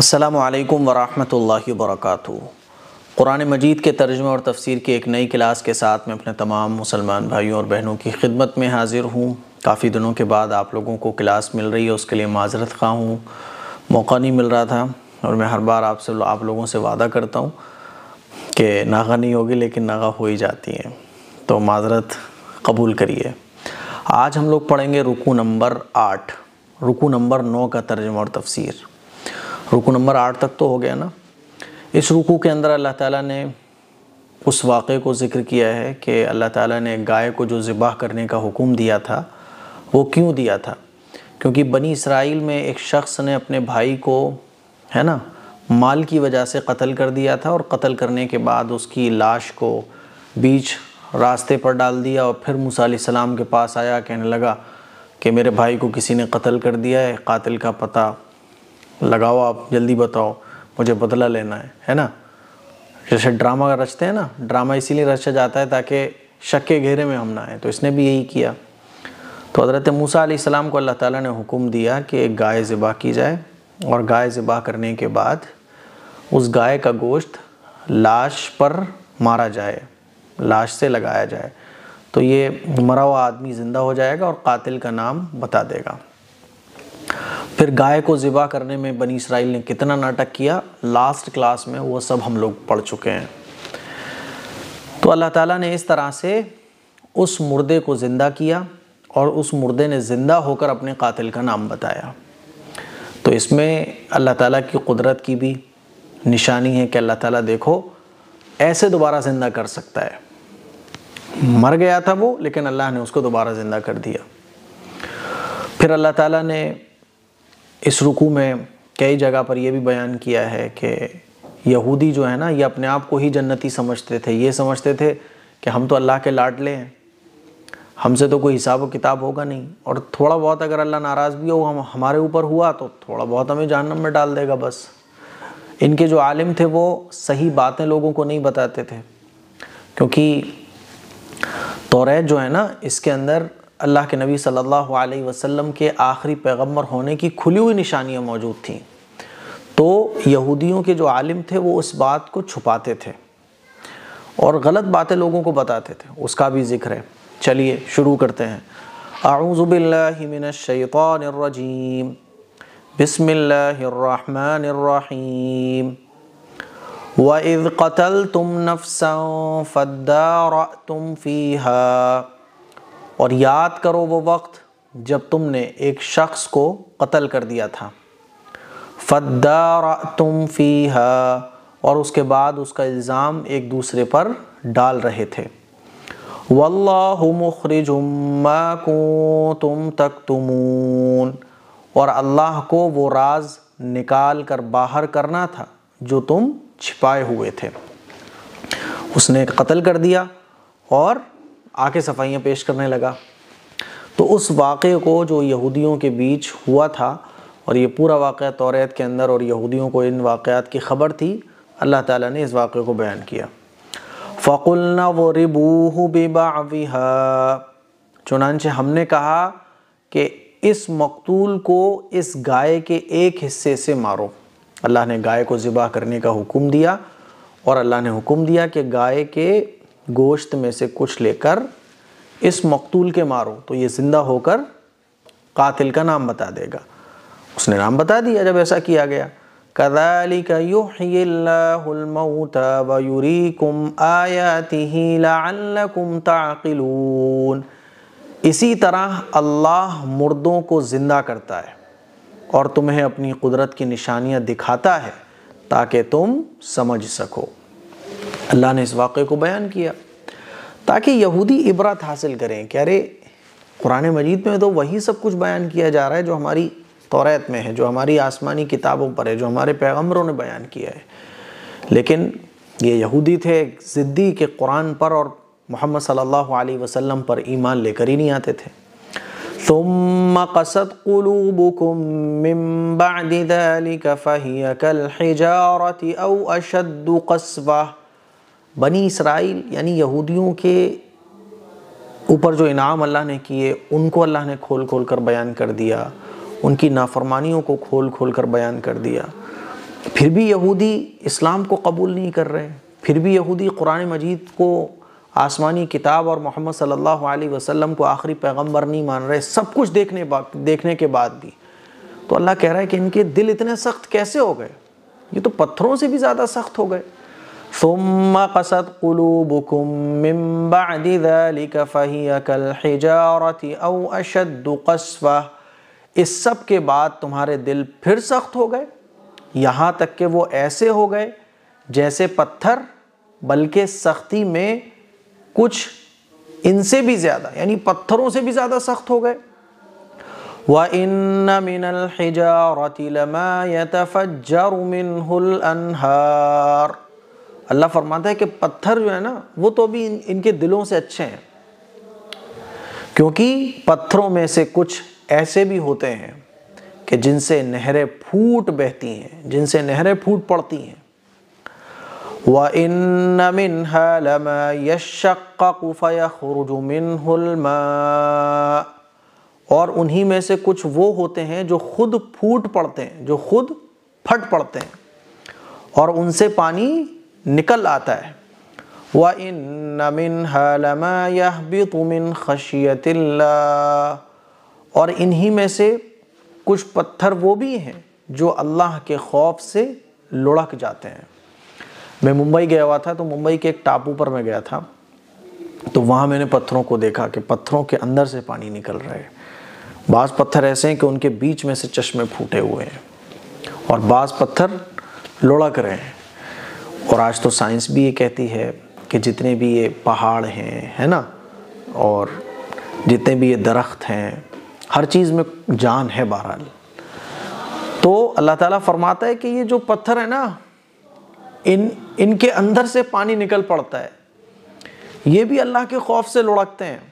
असलकम वरहमल वर्क क़ुरान मजीद के तर्जमे और तफसीर की एक नई क्लास के साथ मैं अपने तमाम मुसलमान भाइयों और बहनों की खिदमत में हाज़िर हूँ काफ़ी दिनों के बाद आप लोगों को क्लास मिल रही है उसके लिए माजरत खा हूँ मौका नहीं मिल रहा था और मैं हर बार आपसे आप लोगों से वादा करता हूँ कि नागा नहीं होगी लेकिन नागा हो ही जाती है तो माजरत कबूल करिए आज हम लोग पढ़ेंगे रुकू नंबर आठ रुकू नंबर नौ का तर्जमा और तफसीर रुकू नंबर आठ तक तो हो गया ना इस रुकू के अंदर अल्लाह ताला ने उस वाक़े को ज़िक्र किया है कि अल्लाह ताला ने गाय को जो ज़िबाह करने का हुक्म दिया था वो क्यों दिया था क्योंकि बनी इसराइल में एक शख्स ने अपने भाई को है ना माल की वजह से कत्ल कर दिया था और कत्ल करने के बाद उसकी लाश को बीच रास्ते पर डाल दिया और फिर मूसा सलाम के पास आया कहने लगा कि मेरे भाई को किसी ने कत्ल कर दिया है कातिल का पता लगाओ आप जल्दी बताओ मुझे बदला लेना है है ना जैसे ड्रामा रचते हैं ना ड्रामा इसीलिए रचा जाता है ताकि शक के घेरे में हम ना आए तो इसने भी यही किया तो हज़रत मूसा सलाम को अल्लाह ताला ने हुक्म दिया कि एक गाय ज़िबा की जाए और गाय ज़िबा करने के बाद उस गाय का गोश्त लाश पर मारा जाए लाश से लगाया जाए तो ये मरा हुआ आदमी ज़िंदा हो जाएगा और कातिल का नाम बता देगा फिर गाय को ज़िबा करने में बनी इसराइल ने कितना नाटक किया लास्ट क्लास में वो सब हम लोग पढ़ चुके हैं तो अल्लाह ताला ने इस तरह से उस मुर्दे को ज़िंदा किया और उस मुर्दे ने ज़िंदा होकर अपने कातिल का नाम बताया तो इसमें अल्लाह ताला की कुदरत की भी निशानी है कि अल्लाह ताला देखो ऐसे दोबारा ज़िंदा कर सकता है मर गया था वो लेकिन अल्लाह ने उसको दोबारा ज़िंदा कर दिया फिर अल्लाह ताला ने इस रुकू में कई जगह पर यह भी बयान किया है कि यहूदी जो है ना ये अपने आप को ही जन्नती समझते थे ये समझते थे कि हम तो अल्लाह के लाडले हैं हमसे तो कोई हिसाब व किताब होगा नहीं और थोड़ा बहुत अगर अल्लाह नाराज़ भी हो हम हमारे ऊपर हुआ तो थोड़ा बहुत हमें जानम में डाल देगा बस इनके जो आलिम थे वो सही बातें लोगों को नहीं बताते थे क्योंकि तोरेत जो है ना इसके अंदर अल्लाह के नबी सल्लल्लाहु अलैहि वसल्लम के आखिरी पैगम्बर होने की खुली हुई निशानियाँ मौजूद थीं तो यहूदियों के जो आलिम थे वो उस बात को छुपाते थे और गलत बातें लोगों को बताते थे उसका भी जिक्र है चलिए शुरू करते हैं आऊज़बिल्लिमिनशैतरजीम बसमीम वज़ कतल तुम नफ्सा फ़दार तुम फ़ीहा और याद करो वो वक्त जब तुमने एक शख्स को कत्ल कर दिया था फद्दारा तुम फ़ी और उसके बाद उसका इल्ज़ाम एक दूसरे पर डाल रहे थे वल्लाखरिजुम्मा को तुम तक तुमून और अल्लाह को वो राज निकाल कर बाहर करना था जो तुम छिपाए हुए थे उसने कत्ल कर दिया और आके सफाइयाँ पेश करने लगा तो उस वाक़े को जो यहूदियों के बीच हुआ था और ये पूरा वाक़ तोरेत के अंदर और यहूदियों को इन वाक़ात की ख़बर थी अल्लाह ताला ने इस वाक़े को बयान किया फ़कुलना व रिबू बेबा चुनानच हमने कहा कि इस मकतूल को इस गाय के एक हिस्से से मारो अल्लाह ने गाय को ज़िबा करने का हुक्म दिया और अल्लाह ने हुक्म दिया कि गाय के गोश्त में से कुछ लेकर इस मकतूल के मारो तो ये ज़िंदा होकर कातिल का नाम बता देगा उसने नाम बता दिया जब ऐसा किया गया इसी तरह अल्लाह मुर्दों को ज़िंदा करता है और तुम्हें अपनी कुदरत की निशानियाँ दिखाता है ताकि तुम समझ सको अल्लाह ने इस वाक़े को बयान किया ताकि यहूदी इबरत हासिल करें कि अरे कुरान मजीद में तो वही सब कुछ बयान किया जा रहा है जो हमारी तौरात में है जो हमारी आसमानी किताबों पर है जो हमारे पैगम्बरों ने बयान किया है लेकिन ये यहूदी थे ज़िद्दी के कुरान पर और मोहम्मद सल्लल्लाहु अलैहि वसल्लम पर ईमान लेकर ही नहीं आते थे ثم قست قلوبكم من بعد ذلك فهي كالحجارة أو أشد قسوة बनी इसराइल यानी यहूदियों के ऊपर जो इनाम अल्लाह ने किए उनको अल्लाह ने खोल खोल कर बयान कर दिया उनकी नाफरमानियों को खोल खोल कर बयान कर दिया फिर भी यहूदी इस्लाम को कबूल नहीं कर रहे फिर भी यहूदी कुरान मजीद को आसमानी किताब और मोहम्मद सल्लल्लाहु अलैहि वसल्लम को आखिरी पैगंबर नहीं मान रहे सब कुछ देखने देखने के बाद भी तो अल्लाह कह रहा है कि इनके दिल इतने सख्त कैसे हो गए ये तो पत्थरों से भी ज़्यादा सख्त हो गए ثم قست قلوبكم من بعد ذلك فهي كالحجارة أو أشد قسوة इस सब के बाद तुम्हारे दिल फिर सख्त हो गए यहाँ तक कि वो ऐसे हो गए जैसे पत्थर बल्कि सख्ती में कुछ इनसे भी ज़्यादा यानी पत्थरों से भी ज़्यादा सख्त हो गए وَإِنَّ مِنَ الْحِجَارَةِ لَمَا يَتَفَجَّرُ مِنْهُ الأنهار अल्लाह फरमाता है कि पत्थर जो है ना वो तो अभी इन, इनके दिलों से अच्छे हैं क्योंकि पत्थरों में से कुछ ऐसे भी होते हैं कि जिनसे नहरें फूट बहती हैं जिनसे नहरें फूट पड़ती हैं व इन मिन और उन्हीं में से कुछ वो होते हैं जो खुद फूट पड़ते हैं जो खुद फट पड़ते हैं और उनसे पानी निकल आता है व इन मिन हलमा यह भी तुमिन खशियतिल्ला और इन्हीं में से कुछ पत्थर वो भी हैं जो अल्लाह के खौफ से लुढ़क जाते हैं मैं मुंबई गया हुआ था तो मुंबई के एक टापू पर मैं गया था तो वहाँ मैंने पत्थरों को देखा कि पत्थरों के अंदर से पानी निकल रहा है बाज़ पत्थर ऐसे हैं कि उनके बीच में से चश्मे फूटे हुए हैं और बाज़ पत्थर लुढ़क रहे हैं और आज तो साइंस भी ये कहती है कि जितने भी ये पहाड़ हैं है ना और जितने भी ये दरख्त हैं हर चीज़ में जान है बहरहाल तो अल्लाह ताला फरमाता है कि ये जो पत्थर है ना इन इनके अंदर से पानी निकल पड़ता है ये भी अल्लाह के खौफ से लुढ़कते हैं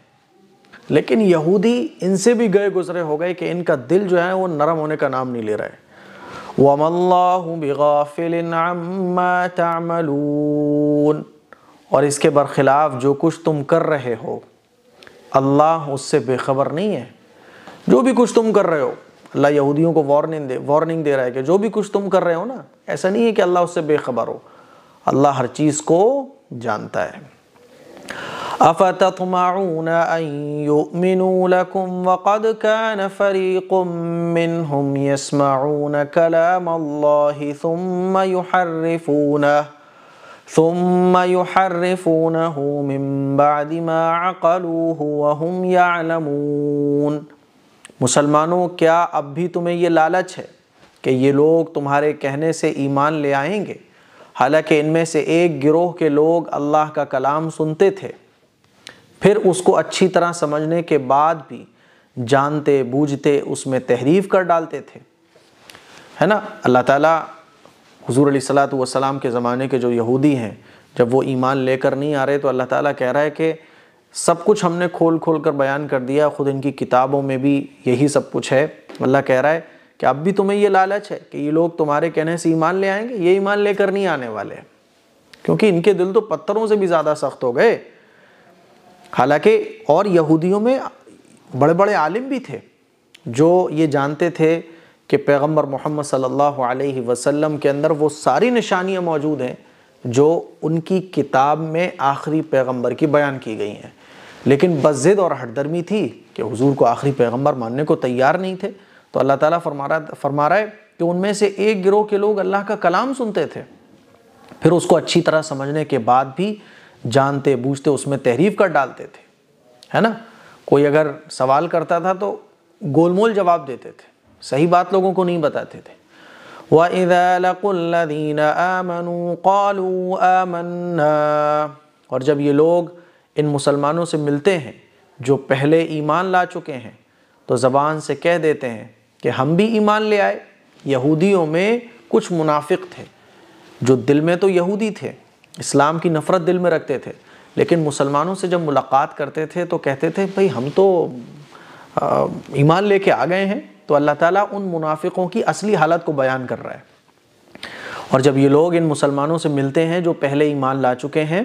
लेकिन यहूदी इनसे भी गए गुजरे हो गए कि इनका दिल जो है वो नरम होने का नाम नहीं ले रहा है الله بغافل عما تعملون और इसके बरखिलाफ़ जो कुछ तुम कर रहे हो अल्लाह उससे बेखबर नहीं है जो भी कुछ तुम कर रहे हो अल्लाह यहूदियों को वार्निंग दे वार्निंग दे रहा है कि जो भी कुछ तुम कर रहे हो ना ऐसा नहीं है कि अल्लाह उससे बेखबर हो अल्लाह हर चीज़ को जानता है أفتطمعون أن يؤمنوا لكم وقد كان فريق منهم يسمعون كلام الله ثم يحرفونه ثم يحرفونه من بعد ما عقلوه وهم يعلمون مسلمانوں کیا اب بھی تمہیں یہ لالچ ہے کہ یہ لوگ تمہارے کہنے سے ایمان لے آئیں گے حالانکہ ان میں سے ایک گروہ کے لوگ اللہ کا کلام سنتے تھے फिर उसको अच्छी तरह समझने के बाद भी जानते बूझते उसमें तहरीफ कर डालते थे है ना अल्लाह ताला हुजूर अली सलात वसलाम के ज़माने के जो यहूदी हैं जब वो ईमान लेकर नहीं आ रहे तो अल्लाह ताला कह रहा है कि सब कुछ हमने खोल खोल कर बयान कर दिया ख़ुद इनकी किताबों में भी यही सब कुछ है अल्लाह कह रहा है कि अब भी तुम्हें ये लालच है कि ये लोग तुम्हारे कहने से ईमान ले आएंगे ये ईमान लेकर नहीं आने वाले क्योंकि इनके दिल तो पत्थरों से भी ज़्यादा सख्त हो गए हालांकि और यहूदियों में बड़े बड़े आलिम भी थे जो ये जानते थे कि पैगम्बर मोहम्मद सल्लल्लाहु अलैहि वसल्लम के अंदर वो सारी निशानियाँ मौजूद हैं जो उनकी किताब में आखिरी पैगम्बर की बयान की गई हैं लेकिन बज़िद और हटदर्मी थी कि हुजूर को आखिरी पैगम्बर मानने को तैयार नहीं थे तो अल्लाह ताला फरमा फरमा रहा है कि उनमें से एक गिरोह के लोग अल्लाह का कलाम सुनते थे फिर उसको अच्छी तरह समझने के बाद भी जानते बूझते उसमें तहरीफ कर डालते थे है ना कोई अगर सवाल करता था तो गोलमोल जवाब देते थे सही बात लोगों को नहीं बताते थे और जब ये लोग इन मुसलमानों से मिलते हैं जो पहले ईमान ला चुके हैं तो ज़बान से कह देते हैं कि हम भी ईमान ले आए यहूदियों में कुछ मुनाफिक थे जो दिल में तो यहूदी थे इस्लाम की नफ़रत दिल में रखते थे लेकिन मुसलमानों से जब मुलाकात करते थे तो कहते थे भाई हम तो ईमान लेके आ गए हैं तो अल्लाह ताला उन मुनाफिकों की असली हालत को बयान कर रहा है और जब ये लोग इन मुसलमानों से मिलते हैं जो पहले ईमान ला चुके हैं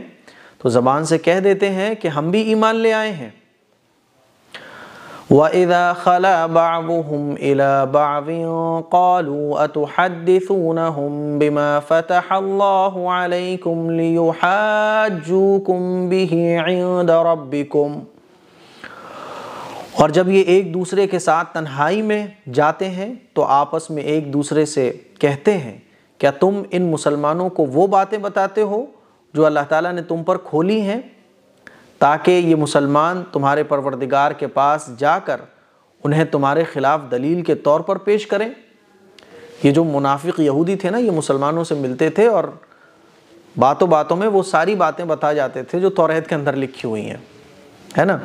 तो ज़बान से कह देते हैं कि हम भी ईमान ले आए हैं وَإِذَا خَلَا بَعْضُهُمْ إِلَى بَعْضٍ قَالُوا أَتُحَدِّثُونَهُمْ بِمَا فَتَحَ اللَّهُ عَلَيْكُمْ لِيُحَاجُّوكُمْ بِهِ عِندَ رَبِّكُمْ और जब ये एक दूसरे के साथ तन्हाई में जाते हैं तो आपस में एक दूसरे से कहते हैं क्या तुम इन मुसलमानों को वो बातें बताते हो जो अल्लाह ताला ने तुम पर खोली हैं ताकि ये मुसलमान तुम्हारे परवरदिगार के पास जाकर उन्हें तुम्हारे ख़िलाफ़ दलील के तौर पर पेश करें ये जो मुनाफिक यहूदी थे ना ये मुसलमानों से मिलते थे और बातों बातों में वो सारी बातें बता जाते थे जो तौरात के अंदर लिखी हुई हैं है ना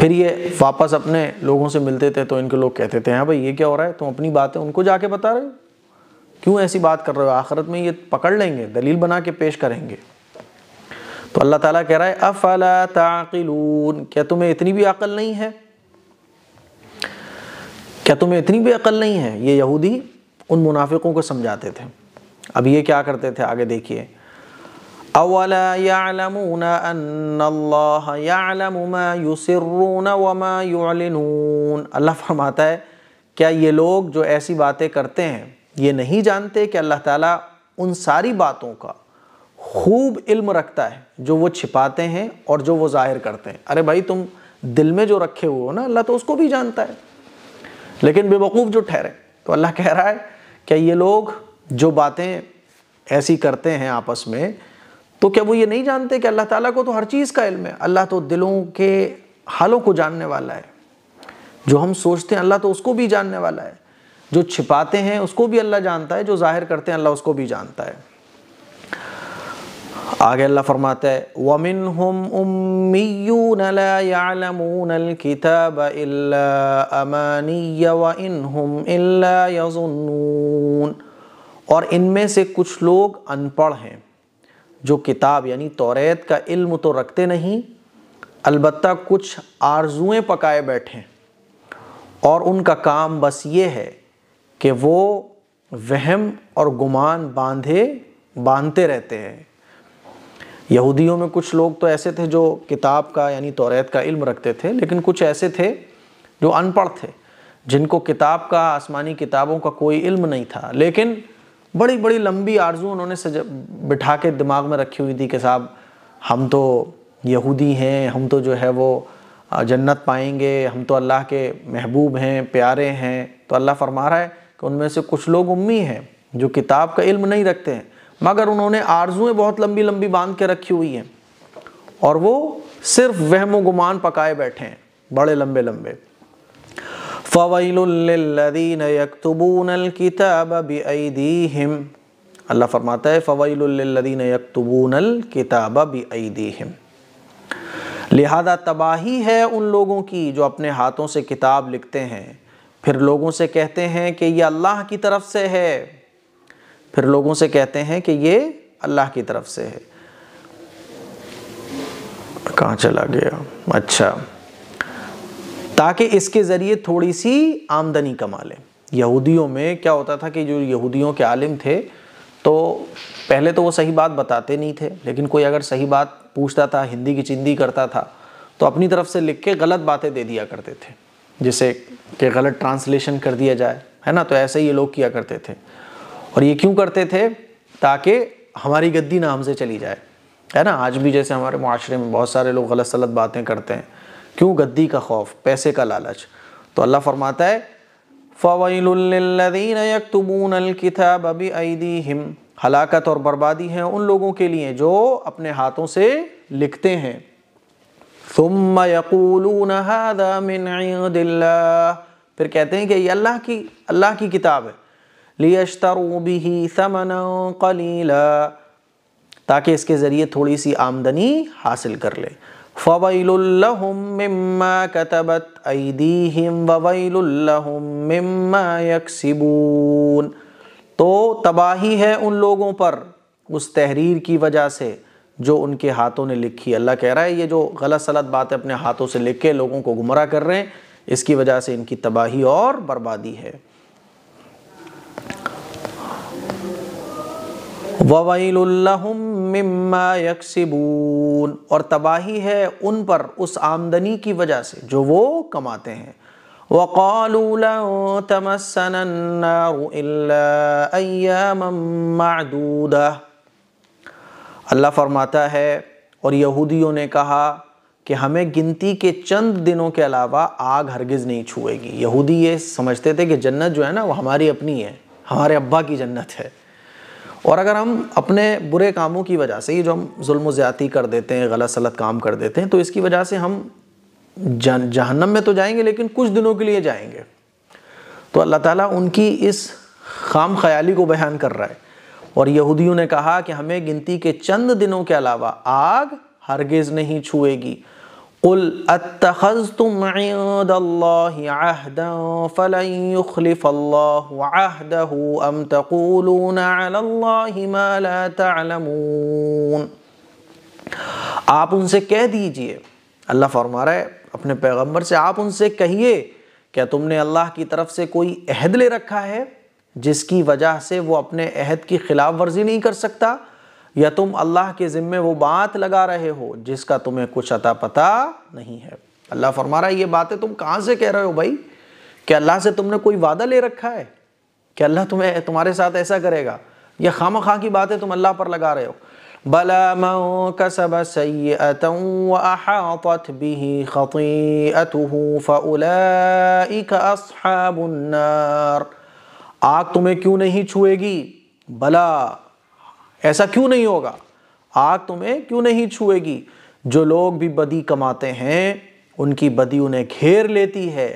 फिर ये वापस अपने लोगों से मिलते थे तो इनके लोग कहते थे हाँ भाई ये क्या हो रहा है तुम अपनी बातें उनको जाके बता रहे हो क्यों ऐसी बात कर रहे हो आखिरत में ये पकड़ लेंगे दलील बना के पेश करेंगे तो अल्लाह ताला कह रहा है अफला ताकिलून क्या तुम्हें इतनी भी अकल नहीं है क्या तुम्हें इतनी भी अकल नहीं है ये यहूदी उन मुनाफिकों को समझाते थे अब ये क्या करते थे आगे देखिए अवला यालमून मा युसिरून अल्लाह फरमाता है क्या ये लोग जो ऐसी बातें करते हैं ये नहीं जानते कि अल्लाह ताला उन सारी बातों का खूब इल्म रखता है जो वो छिपाते हैं और जो वो ज़ाहिर करते हैं अरे भाई तुम दिल में जो रखे हुए हो ना अल्लाह तो उसको भी जानता है लेकिन बेवकूफ़ जो ठहरे तो अल्लाह कह रहा है क्या ये लोग जो बातें ऐसी करते हैं आपस में तो क्या वो ये नहीं जानते कि अल्लाह ताला को तो हर चीज़ का इल्म है अल्लाह तो दिलों के हालों को जानने वाला है जो हम सोचते हैं अल्लाह तो उसको भी जानने वाला है जो छिपाते हैं उसको भी अल्लाह जानता है जो जाहिर करते हैं अल्लाह उसको भी जानता है आगे अल्लाह फरमाता है वमिन व और इनमें से कुछ लोग अनपढ़ हैं जो किताब यानी तौरेत का इल्म तो रखते नहीं अलबत्ता कुछ आरजुएं पकाए बैठे और उनका काम बस ये है कि वो वहम और गुमान बांधे बांधते रहते हैं यहूदियों में कुछ लोग तो ऐसे थे जो किताब का यानी तौरेत का इल्म रखते थे लेकिन कुछ ऐसे थे जो अनपढ़ थे जिनको किताब का आसमानी किताबों का कोई इल्म नहीं था लेकिन बड़ी बड़ी लंबी आरजू उन्होंने सज बिठा के दिमाग में रखी हुई थी कि साहब हम तो यहूदी हैं हम तो जो है वो जन्नत पाएंगे हम तो अल्लाह के महबूब हैं प्यारे हैं तो अल्लाह फरमा रहा है कि उनमें से कुछ लोग उम्मी हैं जो किताब का इल्म नहीं रखते हैं मगर उन्होंने आरजुएं बहुत लंबी लंबी बांध के रखी हुई हैं और वो सिर्फ वहमो गुमान पकाए बैठे हैं बड़े लंबे लंबे अल्लाह फरमाता है फ़वैलदीन किताब लिहाजा तबाही है उन लोगों की जो अपने हाथों से किताब लिखते हैं फिर लोगों से कहते हैं कि यह अल्लाह की तरफ से है फिर लोगों से कहते हैं कि ये अल्लाह की तरफ से है कहाँ चला गया अच्छा ताकि इसके ज़रिए थोड़ी सी आमदनी कमा लें यहूदियों में क्या होता था कि जो यहूदियों के आलिम थे तो पहले तो वो सही बात बताते नहीं थे लेकिन कोई अगर सही बात पूछता था हिंदी की चिंदी करता था तो अपनी तरफ से लिख के गलत बातें दे दिया करते थे जिसे कि गलत ट्रांसलेशन कर दिया जाए है ना तो ऐसे ही ये लोग किया करते थे और ये क्यों करते थे ताकि हमारी गद्दी नाम से चली जाए है ना आज भी जैसे हमारे माशरे में बहुत सारे लोग गलत सलत बातें करते हैं क्यों गद्दी का खौफ पैसे का लालच तो अल्लाह फरमाता है हिम हलाकत और बर्बादी है उन लोगों के लिए जो अपने हाथों से लिखते हैं هذا من عند الله फिर कहते हैं कि ये अल्लाह की अल्लाह की किताब है लियशतरू भी समन कलीला ताकि इसके ज़रिए थोड़ी सी आमदनी हासिल कर ले फ़वैलुल्लहुम तो तबाही है उन लोगों पर उस तहरीर की वजह से जो उनके हाथों ने लिखी अल्लाह कह रहा है ये जो गलत सलत बातें अपने हाथों से लिख के लोगों को गुमराह कर रहे हैं इसकी वजह से इनकी तबाही और बर्बादी है ववैलुल्लहुम और तबाही है उन पर उस आमदनी की वजह से जो वो कमाते हैं वक़ालू तमसनूदा अल्लाह फरमाता है और यहूदियों ने कहा कि हमें गिनती के चंद दिनों के अलावा आग हरगिज़ नहीं छुएगी यहूदी ये समझते थे कि जन्नत जो है ना वो हमारी अपनी है हमारे अब्बा की जन्नत है और अगर हम अपने बुरे कामों की वजह से ये जो हम जुल्म ज़्यादती कर देते हैं गलत सलत काम कर देते हैं तो इसकी वजह से हम जहन जहन्नम में तो जाएंगे लेकिन कुछ दिनों के लिए जाएंगे तो अल्लाह ताला उनकी इस खाम ख्याली को बयान कर रहा है और यहूदियों ने कहा कि हमें गिनती के चंद दिनों के अलावा आग हरगिज़ नहीं छुएगी على الله ما لا تعلمون आप उनसे कह दीजिए अल्लाह फरमा रहा है अपने पैगंबर से आप उनसे कहिए क्या तुमने अल्लाह की तरफ से कोई अहद ले रखा है जिसकी वजह से वो अपने अहद की खिलाफ वर्जी नहीं कर सकता या तुम अल्लाह के ज़िम्मे वो बात लगा रहे हो जिसका तुम्हें कुछ अता पता नहीं है अल्लाह फरमा रहा है ये बातें तुम कहाँ से कह रहे हो भाई कि अल्लाह से तुमने कोई वादा ले रखा है कि अल्लाह तुम्हें तुम्हारे साथ ऐसा करेगा यह खाम खां की बातें तुम अल्लाह पर लगा रहे हो बला आग तुम्हें क्यों नहीं छुएगी बला ऐसा क्यों नहीं होगा आग तुम्हें क्यों नहीं छुएगी जो लोग भी बदी कमाते हैं उनकी बदी उन्हें घेर लेती है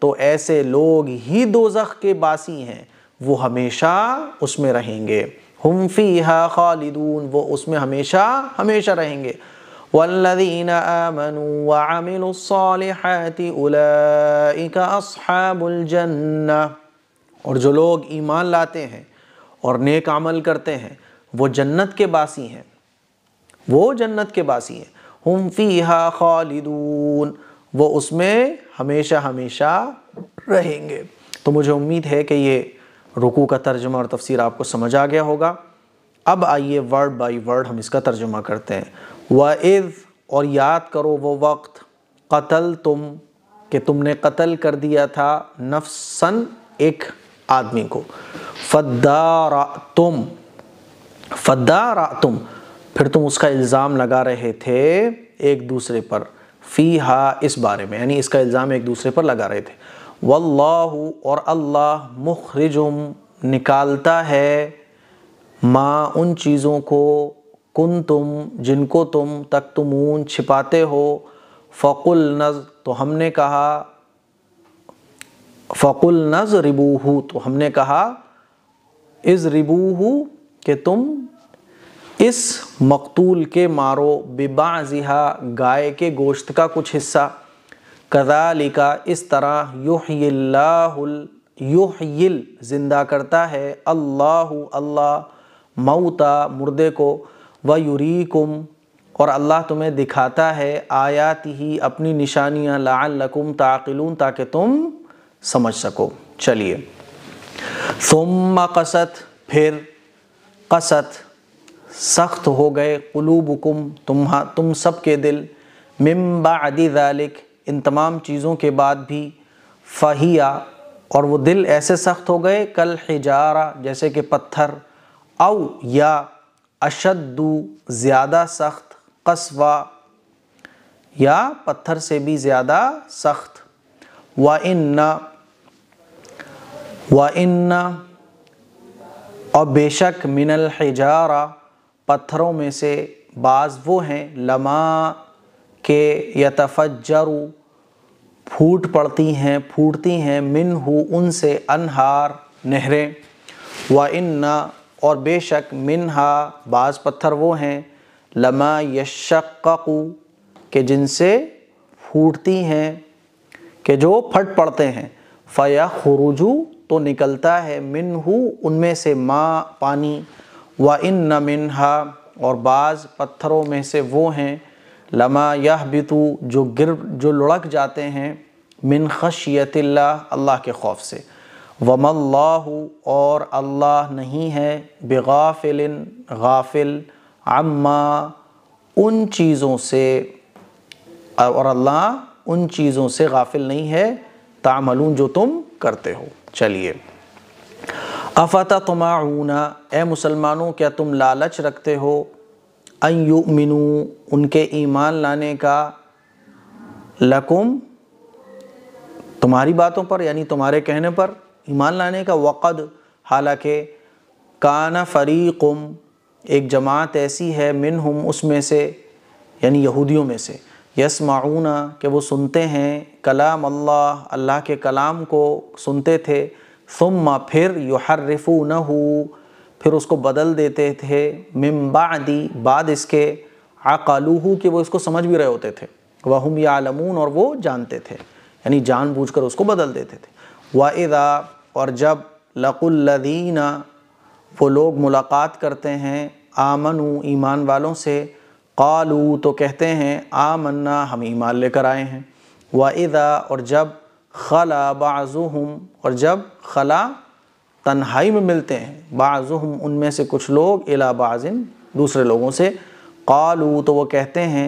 तो ऐसे लोग ही दो के बासी हैं वो हमेशा उसमें रहेंगे हम हा खालिदून वो उसमें हमेशा हमेशा रहेंगे और जो लोग ईमान लाते हैं और नेक अमल करते हैं वो जन्नत के बासी हैं वो जन्नत के बासी हैं हम फ़ीहा खालिदून वो उसमें हमेशा हमेशा रहेंगे तो मुझे उम्मीद है कि ये रुकू का तर्जमा और तफसीर आपको समझ आ गया होगा अब आइए वर्ड बाय वर्ड हम इसका तर्जुमा करते हैं व इज़ और याद करो वो वक्त कतल तुम कि तुमने कत्ल कर दिया था नफसन एक आदमी को फदारा तुम फद्दारा तुम फिर तुम उसका इल्ज़ाम लगा रहे थे एक दूसरे पर फ़ी हा इस बारे में यानी इसका इल्ज़ाम एक दूसरे पर लगा रहे थे वल्लाहु और अल्लाह मुखरजुम निकालता है माँ उन चीज़ों को कुन तुम जिनको तुम तक तुम ऊन छिपाते हो फ़कुल नज तो हमने कहा फ़कुल नज रिबूहू तो हमने कहा इज़ रिबूहू कि तुम इस मकतूल के मारो बिबाजिहा गाय के गोश्त का कुछ हिस्सा कदालिका इस तरह युहयिल्लाहुल ज़िंदा करता है अल्लाह अल्लाह मऊता मुर्दे को व युरीकुम और अल्लाह तुम्हें दिखाता है आयात ही अपनी निशानियाँ लाकुम ताकिलूँ ताकि तुम समझ सको चलिए सुम कसत फिर कसत सख्त हो गए कुलूब तुम्हा तुम सब के दिल मिम्बादी ज़ालिक इन तमाम चीज़ों के बाद भी फ़हिया और वो दिल ऐसे सख्त हो गए कल हिजारा जैसे कि पत्थर अव या अशद्दू ज़्यादा सख्त कस्वा या पत्थर से भी ज़्यादा सख्त व इन्ना व इन्ना और बेशक मिनल हिजारा पत्थरों में से बाज़ वो हैं लमा के यतफजरु फूट पड़ती हैं फूटती हैं मिन हो उनसे अनहार नहरें व इन्ना और बेशक हा बाज़ पत्थर वो हैं लमा यशक्कु के जिनसे फूटती हैं कि जो फट पड़ते हैं फ़या खुरुजू तो निकलता है मिनहू उनमें से माँ पानी व इन न मिनहा और बाज़ पत्थरों में से वो हैं लमा यह बितु जो गिर जो लुढ़क जाते हैं मिन खशियतिल्ला अल्लाह के खौफ से वमल्लाहु और अल्लाह नहीं है बेगाफिल गाफिल अम्मा उन चीज़ों से और अल्लाह उन चीज़ों से गाफिल नहीं है तामलून जो तुम करते हो चलिए अफत तुमाऊना ए मुसलमानों क्या तुम लालच रखते हो अयु मिनू उनके ईमान लाने का लकुम तुम्हारी बातों पर यानी तुम्हारे कहने पर ईमान लाने का वक़द हालांकि काना फ़रीकुम एक जमात ऐसी है मिन हम उसमें से यानी यहूदियों में से यस माऊना कि वो सुनते हैं कलाम अल्लाह अल्लाह के कलाम को सुनते थे सुम्मा फिर युहरफू न हो फिर उसको बदल देते थे दी बाद इसके आकालूहू कि वो इसको समझ भी रहे होते थे वहम यालमून और वो जानते थे यानी जानबूझकर उसको बदल देते थे वादा और जब लकुल्लदीना वो लोग मुलाकात करते हैं आमन ईमान वालों से कालू तो कहते हैं आमन्ना हम ईमान लेकर आए हैं इदा और जब खला बाज़ुहम और जब खला तन्हाई में मिलते हैं बाज़ुहम उनमें से कुछ लोग इला बाज़िन दूसरे लोगों से कालू तो वो कहते हैं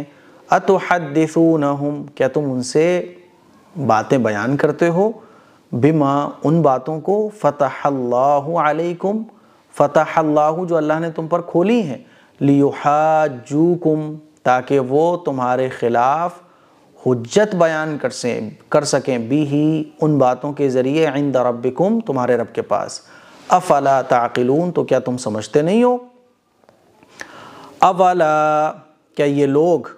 हम क्या तुम उनसे बातें बयान करते हो बिमा उन बातों को फ़तह अलैकुम फ़तह जो अल्लाह ने तुम पर खोली हैं लियुहाजूकुम ताकि वो तुम्हारे ख़िलाफ़ हजत बयान कर सें कर सकें भी ही उन बातों के ज़रिए आइंद रबिकुम तुम्हारे रब के पास अफला ताकिलून तो क्या तुम समझते नहीं हो अवला क्या ये लोग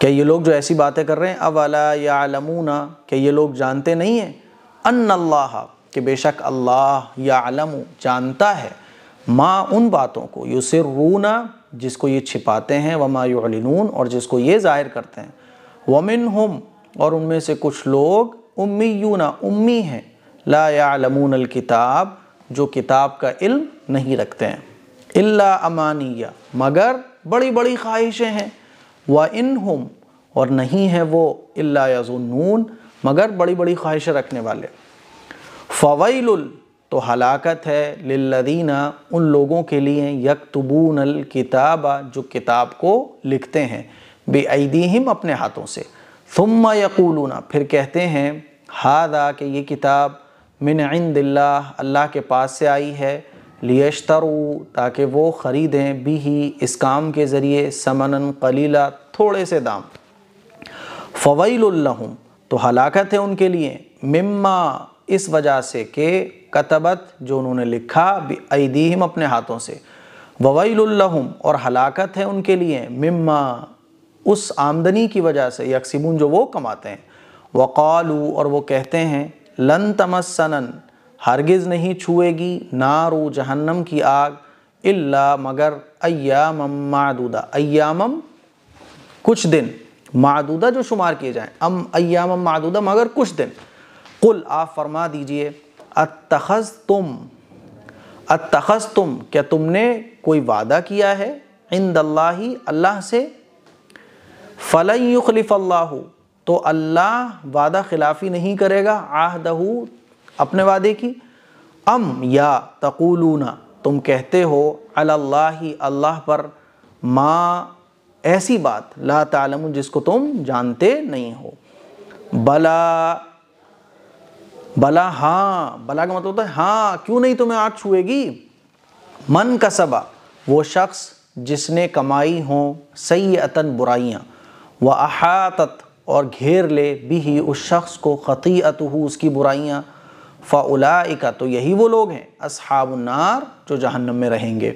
क्या ये लोग जो ऐसी बातें कर रहे हैं अवला या आलमूना क्या ये लोग जानते नहीं हैं अन्ला कि बेशक अल्लाह या आलम जानता है माँ उन बातों को युसर रूना जिसको ये छिपाते हैं वमा युलिनून और जिसको ये जाहिर करते हैं वमिन हम और उनमें से कुछ लोग उम्मी यूना उम्मी हैं ला यालमून अल किताब जो किताब का इल्म नहीं रखते हैं इल्ला अमानिया मगर बड़ी बड़ी ख्वाहिशें हैं व इन हम और नहीं है वो अल्ला यजुनून मगर बड़ी बड़ी ख्वाहिशें रखने वाले फ़वैलुल तो हलाकत है लिल्लदीना उन लोगों के लिए यकतबून अल किताबा जो किताब को लिखते हैं बेदीम अपने हाथों से थुम्मा यकूलूना फिर कहते हैं हादा कि ये किताब मिन दिल्ला अल्लाह के पास से आई है लियशतरू ताकि वो ख़रीदें भी ही इस काम के ज़रिए समन कलीला थोड़े से दाम फ़वैलहम तो हलाकत है उनके लिए मम्मा इस वजह से कि कतबत जो उन्होंने लिखा अदीम अपने हाथों से ववैलहम और हलाकत है उनके लिए मम्मा उस आमदनी की वजह से यकसिबून जो वो कमाते हैं वक़ालू और वो कहते हैं लन तमसनन हरगिज़ नहीं छुएगी नारो जहन्नम की आग इल्ला मगर अयाम मादूदा अयाम कुछ दिन मादूदा जो शुमार किए जाएँ अम अयाम मादूदा मगर कुछ दिन कुल आप फरमा दीजिए अतखज तुम अतखज तुम क्या तुमने कोई वादा किया है दल्ला अल्लाह से फ़लन अल्लाह तो अल्लाह वादा खिलाफी नहीं करेगा आहदहू अपने वादे की अम या तकुलूना तुम कहते हो अल्लाह अल्लाह पर माँ ऐसी बात ला तालम जिसको तुम जानते नहीं हो बला भला हाँ भला का मतलब होता है हाँ क्यों नहीं तुम्हें आठ छुएगी मन का सबा वो शख्स जिसने कमाई हो सही अतन बुराइयाँ व अहातत और घेर ले भी ही उस शख्स को ख़ती हो उसकी बुराइयाँ फ़ाउलाइका तो यही वो लोग हैं असहाबनार जो जहन्नम में रहेंगे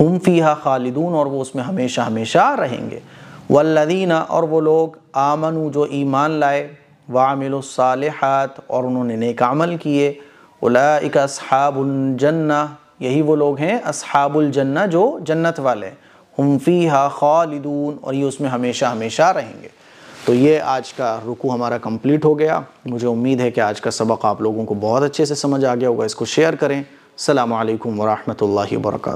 हम हा खालिदून और वो उसमें हमेशा हमेशा रहेंगे वल्लदीना और वो लोग आमनु जो ईमान लाए वामिलसालहत और उन्होंने नेक अमल किए उलाइक यही वो लोग हैं अबुलजन्ना जो जन्नत वाले हम हा खालिदून और ये उसमें हमेशा हमेशा रहेंगे तो ये आज का रुकू हमारा कंप्लीट हो गया मुझे उम्मीद है कि आज का सबक आप लोगों को बहुत अच्छे से समझ आ गया होगा इसको शेयर करें अल्लाम वरहमल वर्का